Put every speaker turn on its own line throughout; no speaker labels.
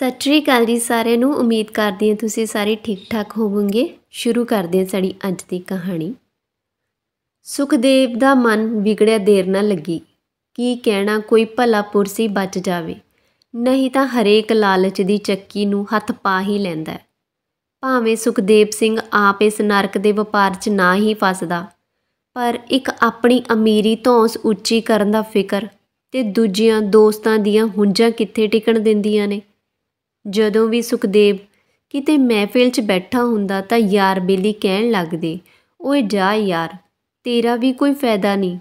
ਸਤਿ ਸ਼੍ਰੀ ਅਕਾਲ ਜੀ ਸਾਰਿਆਂ ਨੂੰ ਉਮੀਦ ਕਰਦੀ ਹਾਂ ਤੁਸੀਂ ਸਾਰੇ ਠੀਕ ਠਾਕ ਹੋਵੋਗੇ ਸ਼ੁਰੂ ਕਰਦੇ ਹਾਂ ਸਾਡੀ ਅੱਜ ਦੀ ਕਹਾਣੀ ਸੁਖਦੇਵ ਦਾ ਮਨ ਵਿਗੜਿਆ ਦੇਰ ਨਾ ਲੱਗੀ ਕੀ ਕਹਿਣਾ ਕੋਈ ਭਲਾ ਪੁਰਸੀ ਬਚ ਜਾਵੇ ਨਹੀਂ ਤਾਂ ਹਰੇਕ ਲਾਲਚ ਦੀ ਚੱਕੀ ਨੂੰ ਹੱਥ ਪਾ ਹੀ ਲੈਂਦਾ ਹੈ ਭਾਵੇਂ ਸੁਖਦੇਵ ਸਿੰਘ ਆਪ ਇਸ ਨਰਕ ਦੇ ਵਪਾਰ 'ਚ ਨਾ ਹੀ ਫਸਦਾ ਪਰ ਇੱਕ ਆਪਣੀ ਅਮੀਰੀ ਧੌਂਸ ਉੱਚੀ ਕਰਨ ਦਾ ਫਿਕਰ ਤੇ ਦੂਜਿਆਂ ਦੋਸਤਾਂ ਦੀਆਂ ਹੁੰਜਾਂ ਕਿੱਥੇ ਟਿਕਣ ਦਿੰਦੀਆਂ ਨੇ ਜਦੋਂ ਵੀ ਸੁਖਦੇਵ ਕਿਤੇ ਮਹਿਫਿਲ 'ਚ ਬੈਠਾ ਹੁੰਦਾ ਤਾਂ ਯਾਰ ਬੇਲੀ ਕਹਿਣ ਲੱਗਦੇ ਓਏ ਜਾ ਯਾਰ ਤੇਰਾ ਵੀ ਕੋਈ ਫਾਇਦਾ ਨਹੀਂ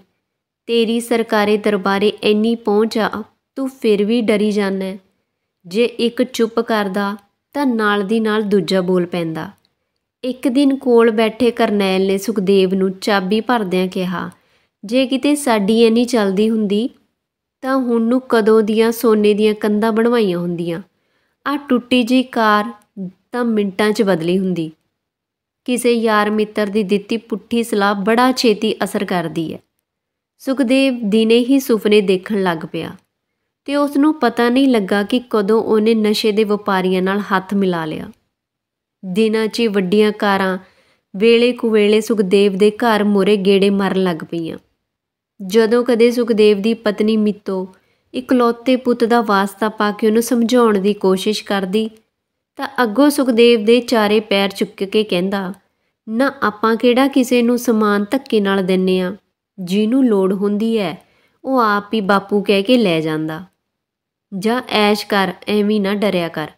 ਤੇਰੀ ਸਰਕਾਰੇ ਦਰਬਾਰੇ ਐਨੀ ਪਹੁੰਚ ਆ ਤੂੰ ਫਿਰ ਵੀ ਡਰੀ ਜਾਂਦਾ ਜੇ ਇੱਕ ਚੁੱਪ ਕਰਦਾ ਤਾਂ ਨਾਲ ਦੀ ਨਾਲ ਦੂਜਾ ਬੋਲ ਪੈਂਦਾ ਇੱਕ ਦਿਨ ਕੋਲ ਬੈਠੇ ਕਰਨੈਲ ਨੇ ਸੁਖਦੇਵ ਨੂੰ ਚਾਬੀ ਭਰਦਿਆਂ ਕਿਹਾ ਜੇ ਕਿਤੇ ਸਾਡੀ ਐਨੀ ਚੱਲਦੀ ਹੁੰਦੀ ਤਾਂ ਹੁਣ ਨੂੰ ਕਦੋਂ ਦੀਆਂ ਸੋਨੇ ਦੀਆਂ ਕੰਧਾਂ ਬਣਵਾਈਆਂ ਹੁੰਦੀਆਂ ਆ ਟੁੱਟੀ ਜੀ ਕਾਰ ਤਾਂ ਮਿੰਟਾਂ 'ਚ ਬਦਲੀ ਹੁੰਦੀ ਕਿਸੇ ਯਾਰ ਮਿੱਤਰ ਦੀ ਦਿੱਤੀ ਪੁੱਠੀ ਸਲਾਹ ਬੜਾ ਛੇਤੀ ਅਸਰ ਕਰਦੀ ਹੈ ਸੁਖਦੇਵ ਦਿਨੇ ਹੀ ਸੁਪਨੇ ਦੇਖਣ ਲੱਗ ਪਿਆ ਤੇ ਉਸ ਨੂੰ ਪਤਾ ਨਹੀਂ ਲੱਗਾ ਕਿ ਕਦੋਂ ਉਹਨੇ ਨਸ਼ੇ ਦੇ ਵਪਾਰੀਆਂ ਨਾਲ ਹੱਥ ਮਿਲਾ ਲਿਆ ਦਿਨਾਂ 'ਚ ਵੱਡੀਆਂ ਕਾਰਾਂ ਵੇਲੇ ਕੁਵੇਲੇ ਸੁਖਦੇਵ ਦੇ ਘਰ ਮੋਰੇ ਗੇੜੇ ਮਰਨ ਲੱਗ ਪਈਆਂ ਜਦੋਂ ਕਦੇ ਸੁਖਦੇਵ ਦੀ ਪਤਨੀ ਮਿੱਤੋ ਇਕਲੌਤੇ ਪੁੱਤ ਦਾ ਵਾਸਤਾ ਪਾ ਕੇ ਉਹਨੂੰ ਸਮਝਾਉਣ ਦੀ ਕੋਸ਼ਿਸ਼ ਕਰਦੀ ਤਾਂ ਅੱਗੋ ਸੁਖਦੇਵ ਦੇ ਚਾਰੇ ਪੈਰ ਚੁੱਕ ਕੇ ਕਹਿੰਦਾ ਨਾ ਆਪਾਂ ਕਿਹੜਾ ਕਿਸੇ ਨੂੰ ਸਮਾਨ ਧੱਕੇ ਨਾਲ ਦਿੰਨੇ ਆ ਜਿਹਨੂੰ ਲੋੜ ਹੁੰਦੀ ਹੈ ਉਹ ਆਪ ਹੀ ਬਾਪੂ ਕਹਿ ਕੇ ਲੈ ਜਾਂਦਾ ਜਾਂ ਐਸ਼ ਕਰ ਐਵੇਂ ਨਾ ਡਰਿਆ ਕਰ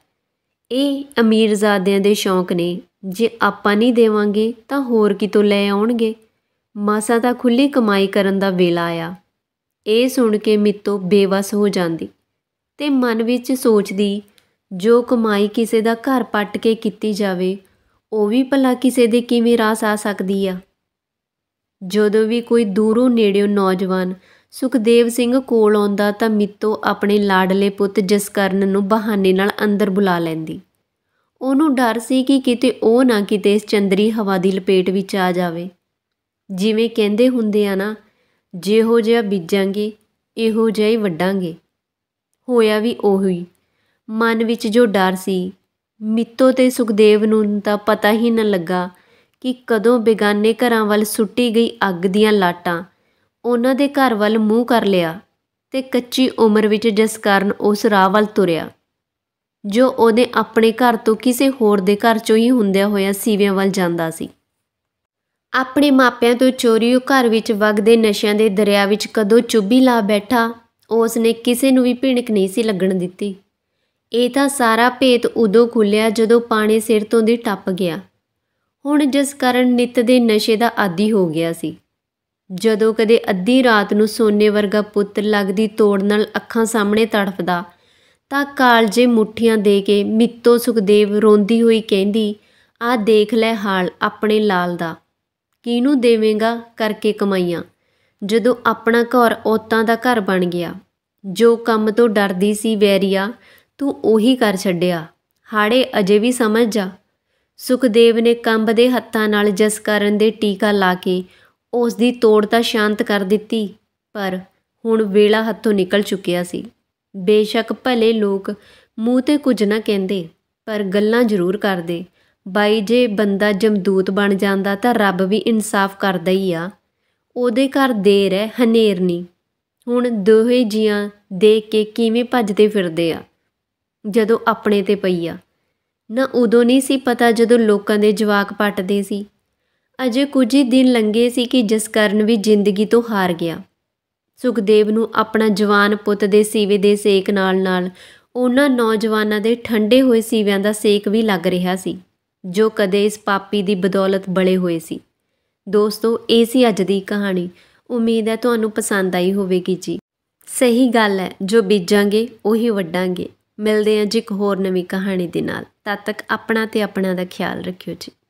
ਇਹ ਅਮੀਰਜ਼ਾਦਿਆਂ ਦੇ ਸ਼ੌਂਕ ਨੇ ਜੇ ਆਪਾਂ ਨਹੀਂ ਦੇਵਾਂਗੇ ਤਾਂ ਹੋਰ ਕਿਤੋਂ ਲੈ ਆਉਣਗੇ ਮਾਸਾ ਤਾਂ ਖੁੱਲੀ ਕਮਾਈ ਕਰਨ ਦਾ ਵੇਲਾ ਆ ਇਹ ਸੁਣ ਕੇ ਮਿੱਤੋ ਬੇਵਸ ਹੋ ਜਾਂਦੀ ਤੇ ਮਨ ਵਿੱਚ ਸੋਚਦੀ ਜੋ ਕਮਾਈ ਕਿਸੇ ਦਾ ਘਰ ਪੱਟ ਕੇ ਕੀਤੀ ਜਾਵੇ ਉਹ ਵੀ ਭਲਾ ਕਿਸੇ ਦੇ ਕਿਵੇਂ ਰਾਸ ਆ ਸਕਦੀ ਆ ਜਦੋਂ ਵੀ ਕੋਈ ਦੂਰੋਂ ਨੇੜਿਓਂ ਨੌਜਵਾਨ ਸੁਖਦੇਵ ਸਿੰਘ ਕੋਲ ਆਉਂਦਾ ਤਾਂ ਮਿੱਤੋ ਆਪਣੇ ਲਾਡਲੇ ਪੁੱਤ ਜਸਕਰਨ ਨੂੰ ਬਹਾਨੇ ਨਾਲ ਅੰਦਰ ਬੁਲਾ ਲੈਂਦੀ ਉਹਨੂੰ ਡਰ ਸੀ ਕਿ ਕਿਤੇ ਉਹ ਨਾ ਕਿਤੇ ਇਸ ਚੰਦਰੀ ਹਵਾ ਦੀ ਲਪੇਟ ਵਿੱਚ ਆ ਜਾਵੇ ਜਿਵੇਂ ਕਹਿੰਦੇ ਹੁੰਦੇ ਆ ਨਾ ਜਿਹੋ ਜਿਹਾ ਬੀਜਾਂਗੇ ਇਹੋ ਜਿਹਾ ਹੀ ਵੱਡਾਂਗੇ ਹੋਇਆ ਵੀ ਉਹੀ ਮਨ ਵਿੱਚ ਜੋ ਡਰ ਸੀ ਮਿੱਤੋ ਤੇ ਸੁਖਦੇਵ ਨੂੰ ਤਾਂ ਪਤਾ ਹੀ ਨਾ ਲੱਗਾ ਕਿ ਕਦੋਂ ਬੇਗਾਨੇ ਘਰਾਂ ਵੱਲ ਸੁੱਟੀ ਗਈ ਅੱਗ ਦੀਆਂ ਲਾਟਾਂ ਉਹਨਾਂ ਦੇ ਘਰ ਵੱਲ ਮੂੰਹ ਕਰ ਲਿਆ ਤੇ ਕੱਚੀ ਉਮਰ ਵਿੱਚ ਜਿਸ ਕਾਰਨ ਉਸ ਰਾਹ ਵੱਲ ਤੁਰਿਆ ਜੋ ਉਹਦੇ ਆਪਣੇ ਘਰ ਤੋਂ ਕਿਸੇ ਹੋਰ ਦੇ ਘਰ ਚੋਂ ਹੀ ਹੁੰਦਿਆ ਹੋਇਆ ਸੀਵਿਆਂ ਵੱਲ ਜਾਂਦਾ ਸੀ ਆਪਣੇ ਮਾਪਿਆਂ ਤੋਂ ਚੋਰੀ ਉਹ ਘਰ ਵਿੱਚ ਵਗਦੇ ਨਸ਼ਿਆਂ ਦੇ ਦਰਿਆ ਵਿੱਚ ਕਦੋਂ ਚੁੱਭੀ ਲਾ ਬੈਠਾ ਉਸ ਨੇ ਕਿਸੇ ਨੂੰ ਵੀ ਭਿਣਕ ਨਹੀਂ ਸੀ ਲੱਗਣ ਦਿੱਤੀ ਇਹ ਤਾਂ ਸਾਰਾ ਭੇਤ ਉਦੋਂ ਖੁੱਲਿਆ ਜਦੋਂ ਪਾਣੀ ਸਿਰ ਤੋਂ ਦੀ ਟੱਪ ਗਿਆ ਹੁਣ ਜਿਸ ਕਾਰਨ ਨਿਤ ਦੇ ਨਸ਼ੇ ਦਾ ਆਦੀ ਹੋ ਗਿਆ ਸੀ ਜਦੋਂ ਕਦੇ ਅੱਧੀ ਰਾਤ ਨੂੰ ਸੋਨੇ ਵਰਗਾ ਪੁੱਤ ਲੱਗਦੀ ਤੋੜ ਨਾਲ ਅੱਖਾਂ ਸਾਹਮਣੇ ਤੜਫਦਾ ਤਾਂ ਕਾਲਜੇ ਮੁੱਠੀਆਂ ਦੇ ਕੇ ਮਿੱਤੋ ਸੁਖਦੇਵ ਰੋਂਦੀ ਹੋਈ ਕਹਿੰਦੀ ਆ ਦੇਖ ਲੈ ਹਾਲ ਆਪਣੇ ਲਾਲ ਦਾ ਕਿਹਨੂੰ ਦੇਵੇਂਗਾ ਕਰਕੇ ਕਮਾਈਆਂ ਜਦੋਂ ਆਪਣਾ ਘਰ ਔਤਾਂ ਦਾ ਘਰ ਬਣ ਗਿਆ ਜੋ ਕੰਮ ਤੋਂ ਡਰਦੀ ਸੀ ਵੈਰੀਆ ਤੂੰ ਉਹੀ ਕਰ ਛੱਡਿਆ ਹਾੜੇ ਅਜੇ ਵੀ ਸਮਝ ਜਾ ਸੁਖਦੇਵ ਨੇ ਕੰਬਦੇ ਹੱਥਾਂ ਨਾਲ ਜਸ ਕਰਨ ਦੇ ਟੀਕਾ ਲਾ ਕੇ ਉਸ ਦੀ ਤੋੜ ਤਾਂ ਸ਼ਾਂਤ ਕਰ ਦਿੱਤੀ ਪਰ ਹੁਣ ਵੇਲਾ ਹੱਥੋਂ ਨਿਕਲ ਚੁੱਕਿਆ ਸੀ ਬੇਸ਼ੱਕ ਭਲੇ ਲੋਕ ਮੂੰਹ ਤੇ ਕੁਝ ਨਾ ਕਹਿੰਦੇ ਪਰ ਗੱਲਾਂ ਜ਼ਰੂਰ ਕਰਦੇ ਬਾਈ ਜੇ ਬੰਦਾ ਜਮਦੂਤ ਬਣ ਜਾਂਦਾ ਤਾਂ ਰੱਬ ਵੀ ਇਨਸਾਫ ਕਰਦਾ ਹੀ ਆ ਉਹਦੇ ਘਰ ਦੇਰ ਹੈ ਹਨੇਰ ਨਹੀਂ ਹੁਣ ਦੋਹੇ ਜੀਆਂ ਦੇਖ ਕੇ ਕਿਵੇਂ ਭੱਜਦੇ ਫਿਰਦੇ ਆ ਜਦੋਂ ਆਪਣੇ ਤੇ ਪਈ ਆ ਨਾ ਉਦੋਂ ਨਹੀਂ ਸੀ ਪਤਾ ਜਦੋਂ ਲੋਕਾਂ ਦੇ ਜਵਾਕ ਪੱਟਦੇ ਸੀ ਅਜੇ ਕੁਝ ਹੀ ਦਿਨ ਲੰਗੇ ਸੀ ਕਿ ਜਿਸ ਕਰਨ ਵੀ ਜ਼ਿੰਦਗੀ ਤੋਂ ਹਾਰ ਗਿਆ ਸੁਖਦੇਵ ਨੂੰ ਆਪਣਾ ਜਵਾਨ ਪੁੱਤ ਦੇ ਸੀਵੇ ਦੇ ਸੇਕ ਨਾਲ ਨਾਲ ਉਹਨਾਂ ਨੌਜਵਾਨਾਂ ਦੇ ਠੰਡੇ ਹੋਏ ਸੀਵਿਆਂ ਦਾ ਸੇਕ ਵੀ ਲੱਗ ਰਿਹਾ ਸੀ ਜੋ ਕਦੇ ਇਸ ਪਾਪੀ ਦੀ ਬਦੌਲਤ ਬਲੇ ਹੋਏ ਸੀ ਦੋਸਤੋ ਇਹ ਸੀ ਅੱਜ ਦੀ ਕਹਾਣੀ ਉਮੀਦ ਹੈ ਤੁਹਾਨੂੰ ਪਸੰਦ ਆਈ ਹੋਵੇਗੀ ਜੀ ਸਹੀ ਗੱਲ ਹੈ ਜੋ ਬੀਜਾਂਗੇ ਉਹੀ ਵੱਡਾਂਗੇ ਮਿਲਦੇ ਹਾਂ ਜੀ ਇੱਕ ਹੋਰ ਨਵੀਂ ਕਹਾਣੀ ਦੇ ਨਾਲ ਤਦ ਤੱਕ ਆਪਣਾ ਤੇ ਆਪਣਾ ਦਾ ਖਿਆਲ ਰੱਖਿਓ ਜੀ